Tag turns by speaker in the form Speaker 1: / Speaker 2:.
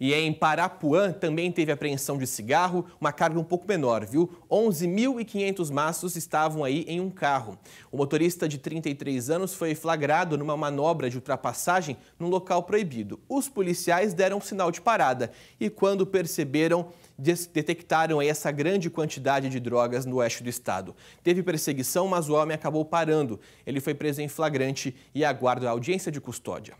Speaker 1: E em Parapuã também teve apreensão de cigarro, uma carga um pouco menor, viu? 11.500 maços estavam aí em um carro. O motorista de 33 anos foi flagrado numa manobra de ultrapassagem num local proibido. Os policiais deram um sinal de parada e quando perceberam, detectaram aí essa grande quantidade de drogas no oeste do estado. Teve perseguição, mas o homem acabou parando. Ele foi preso em flagrante e aguarda a audiência de custódia.